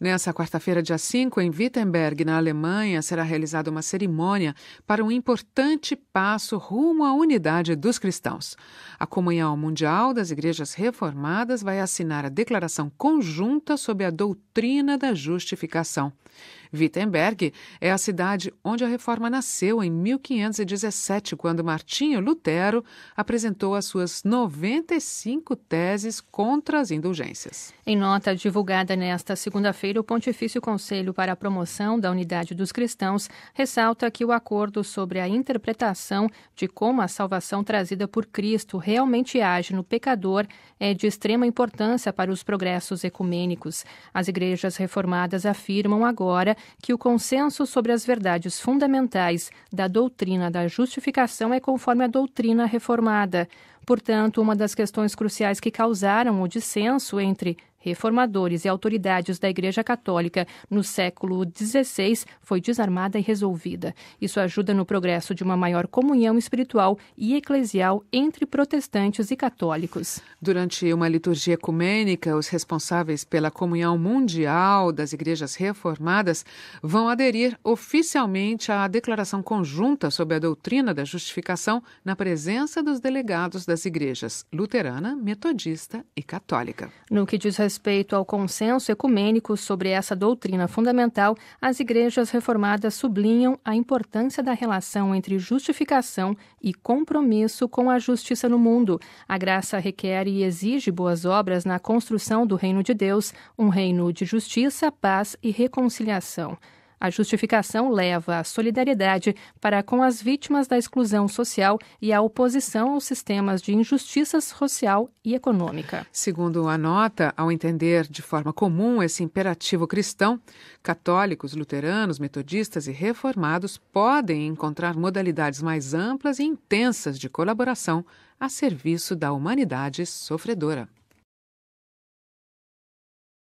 Nessa quarta-feira, dia 5, em Wittenberg, na Alemanha, será realizada uma cerimônia para um importante passo rumo à unidade dos cristãos. A Comunhão Mundial das Igrejas Reformadas vai assinar a declaração conjunta sobre a doutrina da justificação. Wittenberg é a cidade onde a reforma nasceu em 1517, quando Martinho Lutero apresentou as suas 95 teses contra as indulgências. Em nota divulgada nesta segunda-feira, o Pontifício Conselho para a Promoção da Unidade dos Cristãos ressalta que o acordo sobre a interpretação de como a salvação trazida por Cristo realmente age no pecador é de extrema importância para os progressos ecumênicos. As igrejas reformadas afirmam agora que o consenso sobre as verdades fundamentais da doutrina da justificação é conforme a doutrina reformada. Portanto, uma das questões cruciais que causaram o dissenso entre reformadores e autoridades da Igreja Católica no século XVI foi desarmada e resolvida. Isso ajuda no progresso de uma maior comunhão espiritual e eclesial entre protestantes e católicos. Durante uma liturgia ecumênica, os responsáveis pela comunhão mundial das igrejas reformadas vão aderir oficialmente à Declaração Conjunta sobre a Doutrina da Justificação na presença dos delegados das igrejas luterana, metodista e católica. No que diz respeito ao consenso ecumênico sobre essa doutrina fundamental, as igrejas reformadas sublinham a importância da relação entre justificação e compromisso com a justiça no mundo. A graça requer e exige boas obras na construção do reino de Deus, um reino de justiça, paz e reconciliação. A justificação leva à solidariedade para com as vítimas da exclusão social e à oposição aos sistemas de injustiça social e econômica. Segundo a nota, ao entender de forma comum esse imperativo cristão, católicos, luteranos, metodistas e reformados podem encontrar modalidades mais amplas e intensas de colaboração a serviço da humanidade sofredora.